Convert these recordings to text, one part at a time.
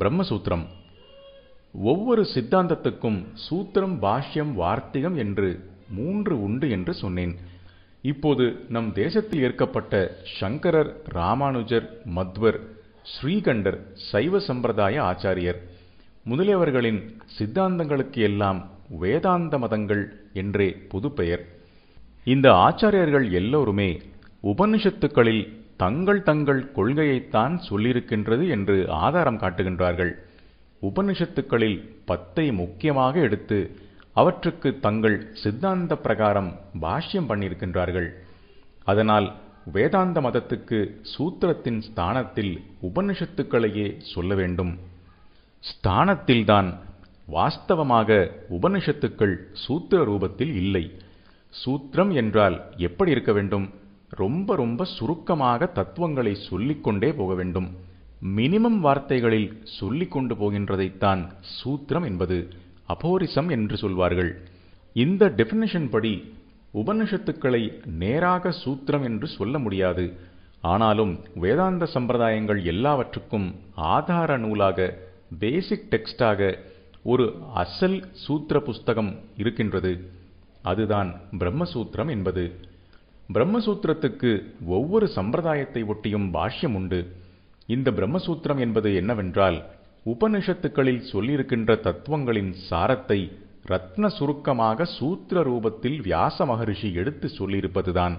பிரம்மசூத்திரம் ஒவ்வொரு சித்தாந்தத்துக்கும் சூத்திரம் பாஷ்யம் வார்த்திகம் என்று மூன்று உண்டு என்று சொன்னேன் இப்போது நம் தேசத்தில் ஏற்கப்பட்ட சங்கரர் ராமானுஜர் மத்வர் ஸ்ரீகண்டர் சைவ சம்பிரதாய ஆச்சாரியர் முதலியவர்களின் சித்தாந்தங்களுக்கு எல்லாம் வேதாந்த மதங்கள் என்றே பொது பெயர் இந்த ஆச்சாரியர்கள் எல்லோருமே உபனிஷத்துக்களில் தங்கள் தங்கள் கொள்கையைத்தான் சொல்லியிருக்கின்றது என்று ஆதாரம் காட்டுகின்றார்கள் உபனிஷத்துக்களில் பத்தை முக்கியமாக எடுத்து அவற்றுக்கு தங்கள் சித்தாந்த பிரகாரம் பாஷ்யம் பண்ணியிருக்கின்றார்கள் அதனால் வேதாந்த மதத்துக்கு சூத்திரத்தின் ஸ்தானத்தில் உபனிஷத்துக்களையே சொல்ல வேண்டும் ஸ்தானத்தில்தான் வாஸ்தவமாக உபனிஷத்துக்கள் சூத்திர ரூபத்தில் இல்லை சூத்திரம் என்றால் எப்படி இருக்க வேண்டும் ரொம்ப ரொம்ப சுருக்கமாக தத்துவங்களை சொல்லிக்கொண்டே போக வேண்டும் மினிமம் வார்த்தைகளில் சொல்லிக் கொண்டு போகின்றதைத்தான் சூத்திரம் என்பது அபோரிசம் என்று சொல்வார்கள் இந்த டெஃபினிஷன் படி உபனிஷத்துக்களை நேராக சூத்திரம் என்று சொல்ல முடியாது ஆனாலும் வேதாந்த சம்பிரதாயங்கள் எல்லாவற்றுக்கும் ஆதார நூலாக பேசிக் டெக்ஸ்டாக ஒரு அசல் சூத்திர புஸ்தகம் இருக்கின்றது அதுதான் பிரம்மசூத்திரம் என்பது பிரம்மசூத்திரத்துக்கு ஒவ்வொரு சம்பிரதாயத்தை ஒட்டியும் பாஷ்யம் உண்டு இந்த பிரம்மசூத்திரம் என்பது என்னவென்றால் உபனிஷத்துக்களில் சொல்லியிருக்கின்ற தத்துவங்களின் சாரத்தை ரத்ன சுருக்கமாக சூத்திர ரூபத்தில் வியாச மகரிஷி எடுத்து சொல்லியிருப்பதுதான்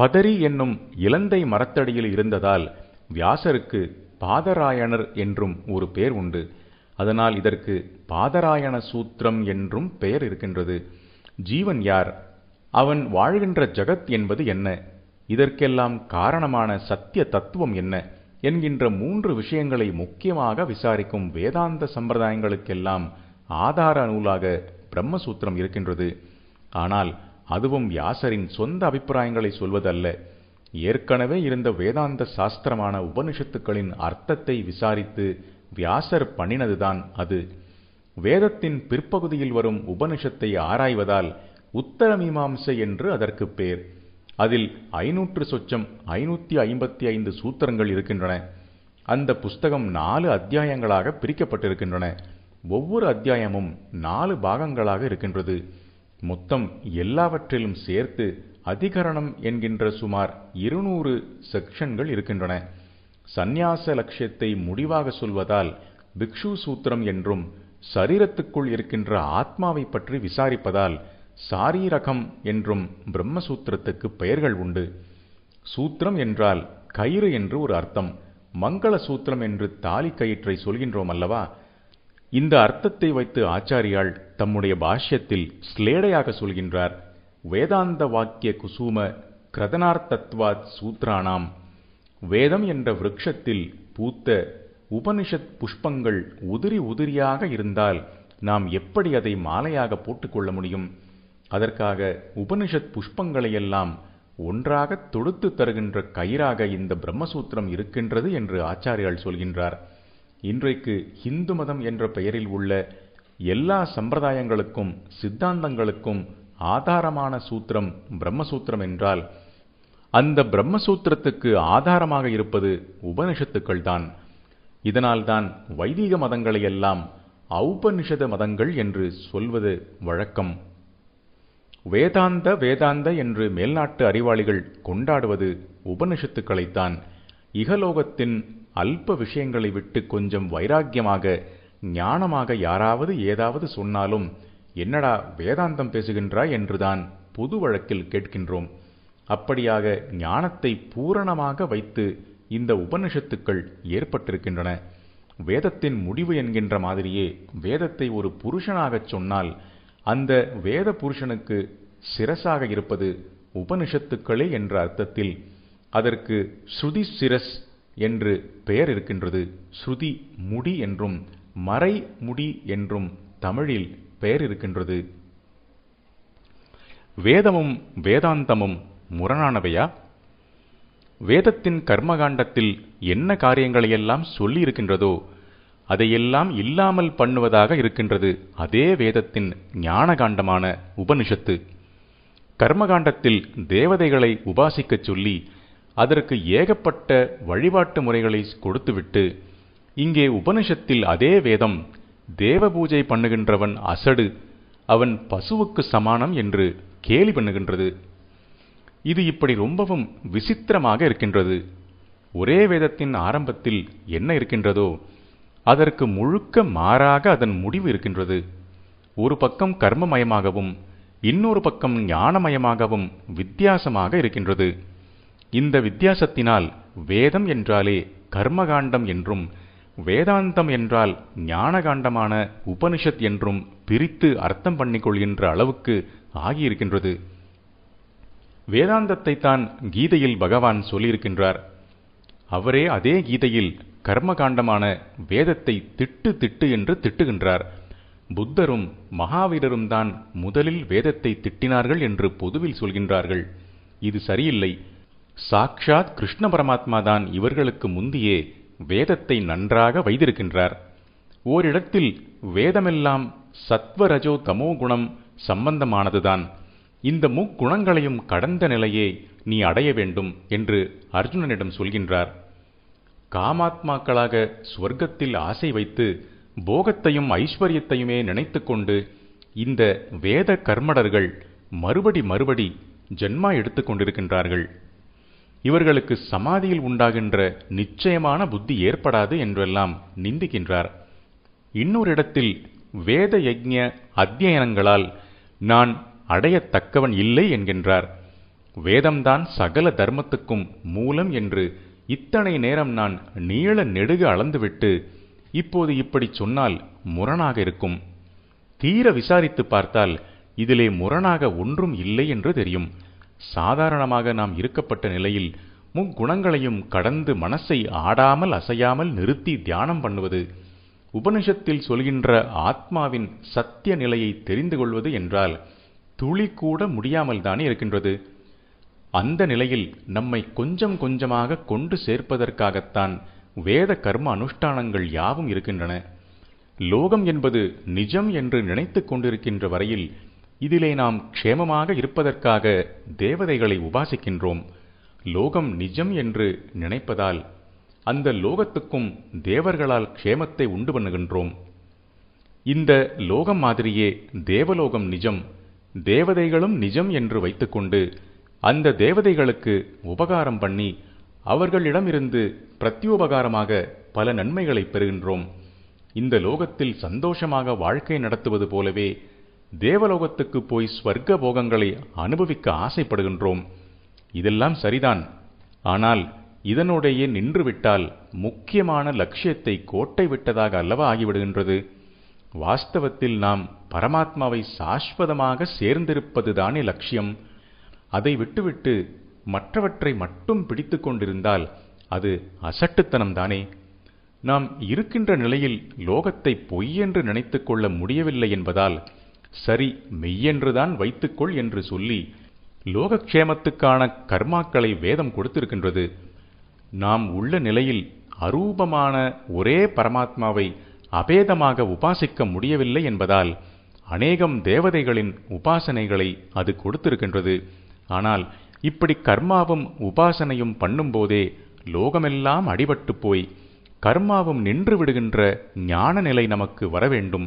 பதரி என்னும் இலந்தை மரத்தடியில் இருந்ததால் வியாசருக்கு பாதராயணர் என்றும் ஒரு பெயர் உண்டு அதனால் இதற்கு பாதராயண சூத்திரம் என்றும் பெயர் இருக்கின்றது ஜீவன் யார் அவன் வாழ்கின்ற ஜகத் என்பது என்ன இதற்கெல்லாம் காரணமான சத்திய தத்துவம் என்ன என்கின்ற மூன்று விஷயங்களை முக்கியமாக விசாரிக்கும் வேதாந்த சம்பிரதாயங்களுக்கெல்லாம் ஆதார நூலாக பிரம்மசூத்திரம் இருக்கின்றது ஆனால் அதுவும் வியாசரின் சொந்த அபிப்பிராயங்களை சொல்வதல்ல ஏற்கனவே இருந்த வேதாந்த சாஸ்திரமான உபனிஷத்துக்களின் அர்த்தத்தை விசாரித்து வியாசர் பண்ணினதுதான் அது வேதத்தின் பிற்பகுதியில் வரும் உபனிஷத்தை ஆராய்வதால் உத்தர மீமாம்சை என்று அதற்கு பேர் அதில் ஐநூற்று சொச்சம் ஐநூற்றி ஐம்பத்தி ஐந்து சூத்திரங்கள் இருக்கின்றன அந்த புஸ்தகம் நாலு அத்தியாயங்களாக பிரிக்கப்பட்டிருக்கின்றன ஒவ்வொரு அத்தியாயமும் நாலு பாகங்களாக இருக்கின்றது மொத்தம் எல்லாவற்றிலும் சேர்த்து அதிகரணம் என்கின்ற சுமார் இருநூறு செக்ஷன்கள் இருக்கின்றன சந்நியாச லட்சியத்தை முடிவாக சொல்வதால் பிக்ஷு சூத்திரம் என்றும் சரீரத்துக்குள் இருக்கின்ற ஆத்மாவை பற்றி விசாரிப்பதால் சாரீரகம் என்றும் பிரம்மசூத்திரத்துக்கு பெயர்கள் உண்டு சூத்திரம் என்றால் கயிறு என்று ஒரு அர்த்தம் மங்கள சூத்திரம் என்று தாலி கயிற்றை சொல்கின்றோம் அல்லவா இந்த அர்த்தத்தை வைத்து ஆச்சாரியால் தம்முடைய பாஷ்யத்தில் ஸ்லேடையாக சொல்கின்றார் வேதாந்த வாக்கிய குசும கிரதனார்த்தத்வாத் சூத்ரானாம் வேதம் என்ற விரக்ஷத்தில் பூத்த உபனிஷத் புஷ்பங்கள் உதிரி உதிரியாக இருந்தால் நாம் எப்படி அதை மாலையாக போட்டுக்கொள்ள முடியும் அதற்காக உபனிஷத் புஷ்பங்களையெல்லாம் ஒன்றாக தொடுத்து தருகின்ற கயிறாக இந்த பிரம்மசூத்திரம் இருக்கின்றது என்று ஆச்சாரியால் சொல்கின்றார் இன்றைக்கு ஹிந்து மதம் என்ற பெயரில் உள்ள எல்லா சம்பிரதாயங்களுக்கும் சித்தாந்தங்களுக்கும் ஆதாரமான சூத்திரம் பிரம்மசூத்திரம் என்றால் அந்த பிரம்மசூத்திரத்துக்கு ஆதாரமாக இருப்பது உபனிஷத்துக்கள் தான் இதனால்தான் வைதீக மதங்களையெல்லாம் ஔபனிஷத மதங்கள் என்று சொல்வது வழக்கம் வேதாந்த வேதாந்த என்று மேல்நாட்டு அறிவாளிகள் கொண்டாடுவது உபனிஷத்துக்களைத்தான் இகலோகத்தின் அல்ப விஷயங்களை விட்டு கொஞ்சம் வைராக்கியமாக ஞானமாக யாராவது ஏதாவது சொன்னாலும் என்னடா வேதாந்தம் பேசுகின்றாய் என்றுதான் பொது வழக்கில் கேட்கின்றோம் அப்படியாக ஞானத்தை பூரணமாக வைத்து இந்த உபனிஷத்துக்கள் ஏற்பட்டிருக்கின்றன வேதத்தின் முடிவு என்கின்ற மாதிரியே வேதத்தை ஒரு புருஷனாகச் சொன்னால் அந்த வேத புருஷனுக்கு சிரசாக இருப்பது உபனிஷத்துக்களே என்ற அர்த்தத்தில் அதற்கு ஸ்ருதி சிரஸ் என்று பெயர் இருக்கின்றது ஸ்ருதி முடி என்றும் மறை முடி என்றும் தமிழில் பெயர் இருக்கின்றது வேதமும் வேதாந்தமும் முரணானவையா வேதத்தின் கர்மகாண்டத்தில் என்ன காரியங்களையெல்லாம் சொல்லியிருக்கின்றதோ அதையெல்லாம் இல்லாமல் பண்ணுவதாக இருக்கின்றது அதே வேதத்தின் ஞானகாண்டமான உபனிஷத்து கர்மகாண்டத்தில் தேவதைகளை உபாசிக்கச் சொல்லி அதற்கு ஏகப்பட்ட வழிபாட்டு முறைகளை கொடுத்துவிட்டு இங்கே உபனிஷத்தில் அதே வேதம் தேவ பூஜை பண்ணுகின்றவன் அசடு அவன் பசுவுக்கு சமானம் என்று கேலி பண்ணுகின்றது இது இப்படி ரொம்பவும் விசித்திரமாக இருக்கின்றது ஒரே வேதத்தின் ஆரம்பத்தில் என்ன இருக்கின்றதோ அதற்கு முழுக்க மாறாக அதன் முடிவு இருக்கின்றது ஒரு பக்கம் கர்மமயமாகவும் இன்னொரு பக்கம் ஞானமயமாகவும் வித்தியாசமாக இருக்கின்றது இந்த வித்தியாசத்தினால் வேதம் என்றாலே கர்மகாண்டம் என்றும் வேதாந்தம் என்றால் ஞானகாண்டமான உபனிஷத் என்றும் பிரித்து அர்த்தம் பண்ணிக்கொள்கின்ற அளவுக்கு ஆகியிருக்கின்றது வேதாந்தத்தை தான் கீதையில் பகவான் சொல்லியிருக்கின்றார் அவரே அதே கீதையில் கர்மகாண்டமான வேதத்தை திட்டு திட்டு என்று திட்டுகின்றார் புத்தரும் மகாவீரரும் தான் முதலில் வேதத்தை திட்டினார்கள் என்று பொதுவில் சொல்கின்றார்கள் இது சரியில்லை சாக்ஷாத் கிருஷ்ண பரமாத்மா தான் இவர்களுக்கு முந்தியே வேதத்தை நன்றாக வைத்திருக்கின்றார் ஓரிடத்தில் வேதமெல்லாம் சத்வரஜோ தமோ குணம் சம்பந்தமானதுதான் இந்த முக்குணங்களையும் கடந்த நிலையே நீ அடைய வேண்டும் என்று அர்ஜுனனிடம் சொல்கின்றார் காமாத்மாக்களாக ஸ்வர்க்கத்தில் ஆசை வைத்து போகத்தையும் ஐஸ்வர்யத்தையுமே நினைத்து கொண்டு இந்த வேத கர்மடர்கள் மறுபடி மறுபடி ஜென்மா எடுத்து கொண்டிருக்கின்றார்கள் இவர்களுக்கு சமாதியில் உண்டாகின்ற நிச்சயமான புத்தி ஏற்படாது என்றெல்லாம் நிந்திக்கின்றார் இன்னொரு இடத்தில் வேத யஜ்ய அத்தியனங்களால் நான் அடையத்தக்கவன் இல்லை என்கின்றார் வேதம்தான் சகல தர்மத்துக்கும் மூலம் என்று இத்தனை நேரம் நான் நீள நெடுக அளந்துவிட்டு இப்போது இப்படி சொன்னால் முரணாக இருக்கும் தீர விசாரித்து பார்த்தால் இதிலே முரணாக ஒன்றும் இல்லை என்று தெரியும் சாதாரணமாக நாம் இருக்கப்பட்ட நிலையில் முக்குணங்களையும் கடந்து மனசை ஆடாமல் அசையாமல் நிறுத்தி தியானம் பண்ணுவது உபனிஷத்தில் சொல்கின்ற ஆத்மாவின் சத்திய நிலையை தெரிந்து கொள்வது என்றால் துளி கூட முடியாமல் தானே இருக்கின்றது அந்த நிலையில் நம்மை கொஞ்சம் கொஞ்சமாக கொண்டு சேர்ப்பதற்காகத்தான் வேத கர்ம அனுஷ்டானங்கள் யாவும் இருக்கின்றன லோகம் என்பது நிஜம் என்று நினைத்து கொண்டிருக்கின்ற வரையில் இதிலே நாம் க்ஷேமமாக இருப்பதற்காக தேவதைகளை உபாசிக்கின்றோம் லோகம் நிஜம் என்று நினைப்பதால் அந்த லோகத்துக்கும் தேவர்களால் க்ஷேமத்தை உண்டு பண்ணுகின்றோம் இந்த லோகம் மாதிரியே தேவலோகம் நிஜம் தேவதைகளும் நிஜம் என்று வைத்துக்கொண்டு அந்த தேவதைகளுக்கு உபகாரம் பண்ணி அவர்களிடமிருந்து பிரத்யோபகாரமாக பல நன்மைகளை பெறுகின்றோம் இந்த லோகத்தில் சந்தோஷமாக வாழ்க்கை நடத்துவது போலவே தேவலோகத்துக்கு போய் ஸ்வர்க்க போகங்களை அனுபவிக்க ஆசைப்படுகின்றோம் இதெல்லாம் சரிதான் ஆனால் இதனுடைய நின்றுவிட்டால் முக்கியமான லட்சியத்தை கோட்டை விட்டதாக அல்லவா ஆகிவிடுகின்றது வாஸ்தவத்தில் நாம் பரமாத்மாவை சாஸ்வதமாக சேர்ந்திருப்பதுதானே லட்சியம் அதை விட்டுவிட்டு மற்றவற்றை மட்டும் பிடித்து கொண்டிருந்தால் அது அசட்டுத்தனம்தானே நாம் இருக்கின்ற நிலையில் லோகத்தை என்று நினைத்து கொள்ள முடியவில்லை என்பதால் சரி மெய்யென்றுதான் வைத்துக்கொள் என்று சொல்லி லோகக்ஷேமத்துக்கான கர்மாக்களை வேதம் கொடுத்திருக்கின்றது நாம் உள்ள நிலையில் அரூபமான ஒரே பரமாத்மாவை அபேதமாக உபாசிக்க முடியவில்லை என்பதால் அநேகம் தேவதைகளின் உபாசனைகளை அது கொடுத்திருக்கின்றது ஆனால் இப்படி கர்மாவும் உபாசனையும் பண்ணும்போதே லோகமெல்லாம் அடிபட்டு போய் கர்மாவும் நின்று விடுகின்ற ஞான நிலை நமக்கு வர வேண்டும்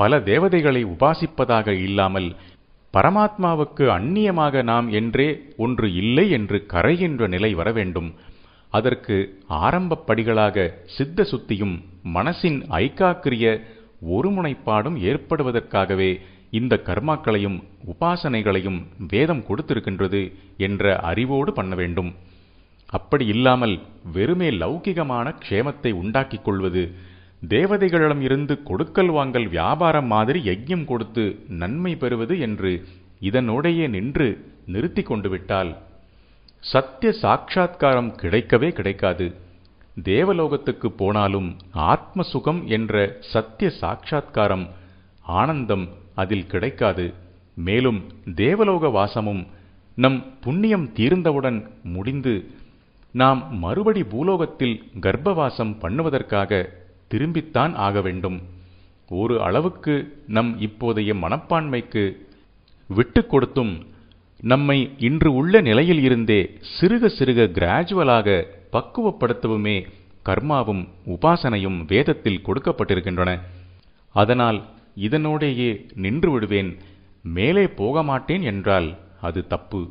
பல தேவதைகளை உபாசிப்பதாக இல்லாமல் பரமாத்மாவுக்கு அந்நியமாக நாம் என்றே ஒன்று இல்லை என்று கரைகின்ற நிலை வர வேண்டும் அதற்கு ஆரம்ப படிகளாக சித்த சுத்தியும் மனசின் ஐக்காக்கிரிய ஒருமுனைப்பாடும் ஏற்படுவதற்காகவே இந்த கர்மாக்களையும் உபாசனைகளையும் வேதம் கொடுத்திருக்கின்றது என்ற அறிவோடு பண்ண வேண்டும் அப்படி இல்லாமல் வெறுமே லௌகிகமான க்ஷேமத்தை உண்டாக்கிக் கொள்வது தேவதைகளிடம் இருந்து கொடுக்கல் வாங்கல் வியாபாரம் மாதிரி யஜ்யம் கொடுத்து நன்மை பெறுவது என்று இதனோடையே நின்று நிறுத்தி கொண்டு விட்டால் சத்திய சாட்சா்காரம் கிடைக்கவே கிடைக்காது தேவலோகத்துக்கு போனாலும் ஆத்ம சுகம் என்ற சத்திய சாட்சா்காரம் ஆனந்தம் அதில் கிடைக்காது மேலும் தேவலோக வாசமும் நம் புண்ணியம் தீர்ந்தவுடன் முடிந்து நாம் மறுபடி பூலோகத்தில் கர்ப்பவாசம் பண்ணுவதற்காக திரும்பித்தான் ஆக வேண்டும் ஒரு அளவுக்கு நம் இப்போதைய மனப்பான்மைக்கு விட்டு கொடுத்தும் நம்மை இன்று உள்ள நிலையில் இருந்தே சிறுக சிறுக கிராஜுவலாக பக்குவப்படுத்தவுமே கர்மாவும் உபாசனையும் வேதத்தில் கொடுக்கப்பட்டிருக்கின்றன அதனால் இதனோடேயே நின்று விடுவேன் மேலே போக மாட்டேன் என்றால் அது தப்பு